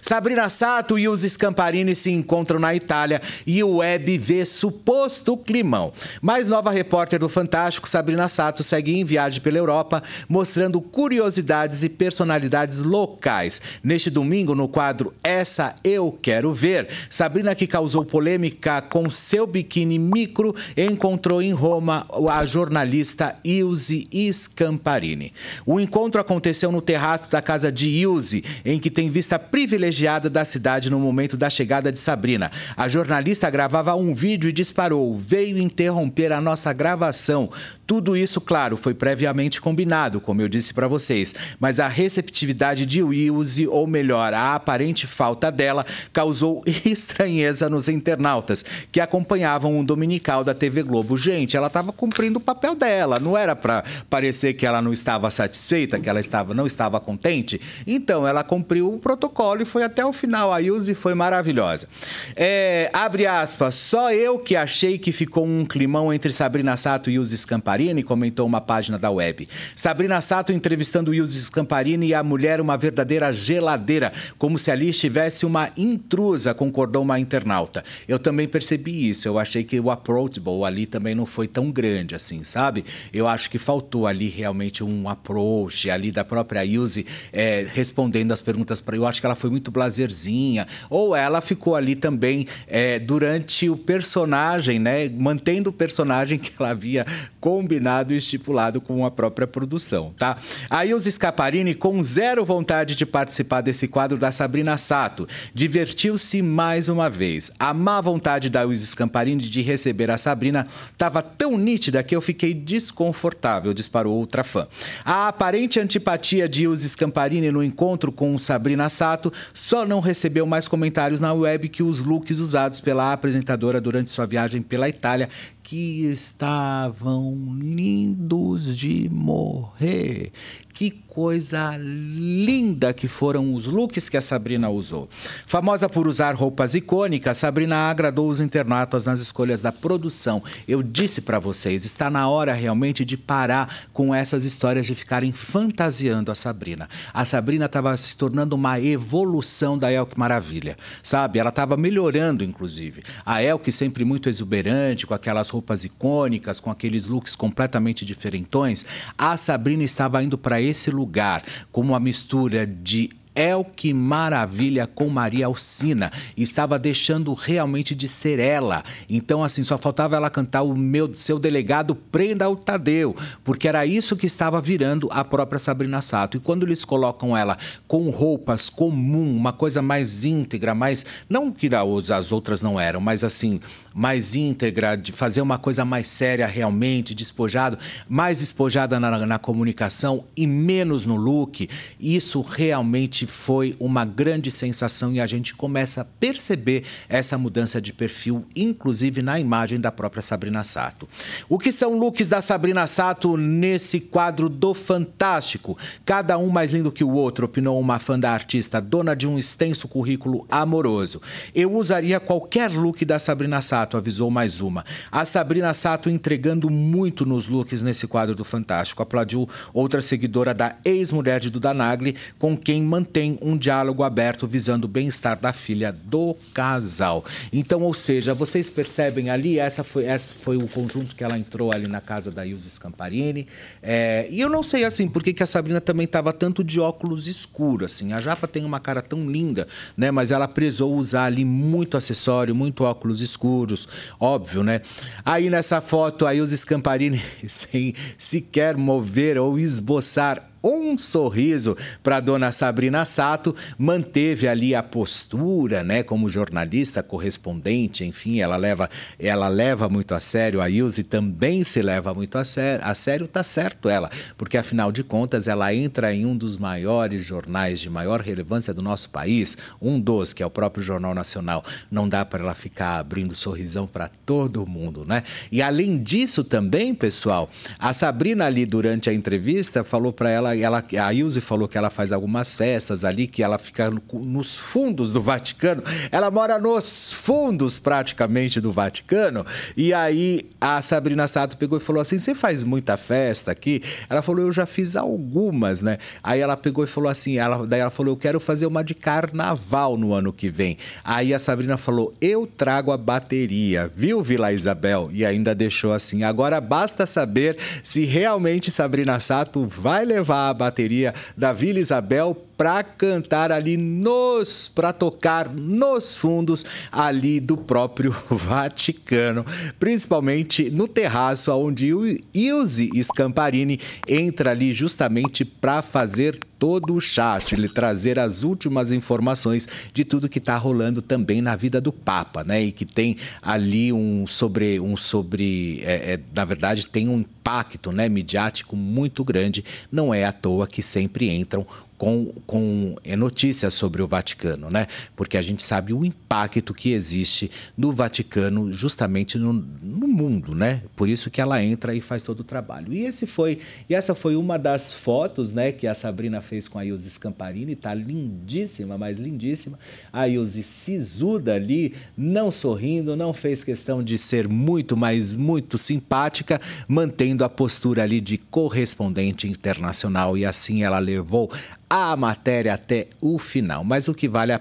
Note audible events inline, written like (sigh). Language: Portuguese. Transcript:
Sabrina Sato e os Scamparini se encontram na Itália e o Web vê suposto climão. Mais nova repórter do Fantástico, Sabrina Sato, segue em viagem pela Europa, mostrando curiosidades e personalidades locais. Neste domingo, no quadro Essa Eu Quero Ver, Sabrina, que causou polêmica com seu biquíni micro, encontrou em Roma a jornalista Ilse Scamparini. O encontro aconteceu no terraço da casa de Ilse, em que tem vista privilegiada da cidade no momento da chegada de Sabrina. A jornalista gravava um vídeo e disparou: Veio interromper a nossa gravação. Tudo isso, claro, foi previamente combinado, como eu disse para vocês, mas a receptividade de Wills, ou melhor, a aparente falta dela, causou (laughs) estranheza nos internautas que acompanhavam o dominical da TV Globo. Gente, ela estava cumprindo o papel dela, não era para parecer que ela não estava satisfeita, que ela estava, não estava contente. Então, ela cumpriu o protocolo e foi até o final. A Ilse foi maravilhosa. É, abre aspas, só eu que achei que ficou um climão entre Sabrina Sato e Ilse Scampari Scamparini, comentou uma página da web. Sabrina Sato entrevistando Ilse Scamparini e a mulher uma verdadeira geladeira, como se ali estivesse uma intrusa, concordou uma internauta. Eu também percebi isso, eu achei que o approachable ali também não foi tão grande assim, sabe? Eu acho que faltou ali realmente um approach ali da própria Ilse é, respondendo as perguntas para eu acho que ela foi muito blazerzinha, ou ela ficou ali também é, durante o personagem, né? Mantendo o personagem que ela havia com combinado e estipulado com a própria produção, tá? Aí os Scaparini, com zero vontade de participar desse quadro da Sabrina Sato, divertiu-se mais uma vez. A má vontade da Luiz Scaparini de receber a Sabrina estava tão nítida que eu fiquei desconfortável, disparou outra fã. A aparente antipatia de Uzi Scaparini no encontro com Sabrina Sato só não recebeu mais comentários na web que os looks usados pela apresentadora durante sua viagem pela Itália, que estavam lindos de morrer. Que coisa linda que foram os looks que a Sabrina usou. Famosa por usar roupas icônicas, Sabrina agradou os internautas nas escolhas da produção. Eu disse para vocês, está na hora realmente de parar com essas histórias de ficarem fantasiando a Sabrina. A Sabrina estava se tornando uma evolução da Elke maravilha, sabe? Ela estava melhorando, inclusive. A Elke sempre muito exuberante, com aquelas roupas roupas icônicas, com aqueles looks completamente diferentões, a Sabrina estava indo para esse lugar como uma mistura de é o que maravilha com Maria Alcina. Estava deixando realmente de ser ela. Então, assim, só faltava ela cantar o meu, seu delegado prenda o Tadeu, porque era isso que estava virando a própria Sabrina Sato. E quando eles colocam ela com roupas comum, uma coisa mais íntegra, mais. Não que as outras não eram, mas assim, mais íntegra, de fazer uma coisa mais séria realmente, despojado, mais despojada na, na comunicação e menos no look, isso realmente foi uma grande sensação e a gente começa a perceber essa mudança de perfil, inclusive na imagem da própria Sabrina Sato. O que são looks da Sabrina Sato nesse quadro do Fantástico? Cada um mais lindo que o outro, opinou uma fã da artista, dona de um extenso currículo amoroso. Eu usaria qualquer look da Sabrina Sato, avisou mais uma. A Sabrina Sato entregando muito nos looks nesse quadro do Fantástico, aplaudiu outra seguidora da ex-mulher de Duda Nagli, com quem manteve mantém um diálogo aberto visando o bem-estar da filha do casal. Então, ou seja, vocês percebem ali, essa foi, esse foi o conjunto que ela entrou ali na casa da Ilse Scamparini. É, e eu não sei, assim, por que a Sabrina também estava tanto de óculos escuros assim. A Japa tem uma cara tão linda, né? Mas ela prezou usar ali muito acessório, muito óculos escuros, óbvio, né? Aí nessa foto, a Ilse Scamparini, (laughs) sem sequer mover ou esboçar um sorriso para dona Sabrina Sato, manteve ali a postura, né, como jornalista correspondente, enfim, ela leva ela leva muito a sério, a Ilse também se leva muito a sério, a sério tá certo ela, porque afinal de contas ela entra em um dos maiores jornais de maior relevância do nosso país, um dos que é o próprio Jornal Nacional. Não dá para ela ficar abrindo sorrisão para todo mundo, né? E além disso também, pessoal, a Sabrina ali durante a entrevista falou para ela ela, ela, a Ilse falou que ela faz algumas festas ali, que ela fica nos fundos do Vaticano. Ela mora nos fundos praticamente do Vaticano. E aí a Sabrina Sato pegou e falou assim: Você faz muita festa aqui? Ela falou: Eu já fiz algumas, né? Aí ela pegou e falou assim: ela, Daí ela falou: Eu quero fazer uma de carnaval no ano que vem. Aí a Sabrina falou: Eu trago a bateria, viu, Vila Isabel? E ainda deixou assim: Agora basta saber se realmente Sabrina Sato vai levar a bateria da Vila Isabel para cantar ali nos, para tocar nos fundos ali do próprio (laughs) Vaticano, principalmente no terraço onde Ilse Scamparini entra ali justamente para fazer todo o chat, ele trazer as últimas informações de tudo que está rolando também na vida do Papa, né? E que tem ali um sobre, um sobre, é, é, na verdade tem um impacto, né, midiático muito grande. Não é à toa que sempre entram com, com é, notícias sobre o Vaticano, né? Porque a gente sabe o impacto que existe no Vaticano justamente no, no, mundo, né? Por isso que ela entra e faz todo o trabalho. E esse foi e essa foi uma das fotos, né, que a Sabrina fez com a Ilse Scamparini, tá lindíssima, mas lindíssima. A Ilse sisuda ali, não sorrindo, não fez questão de ser muito, mas muito simpática, mantendo a postura ali de correspondente internacional e assim ela levou a matéria até o final. Mas o que vale a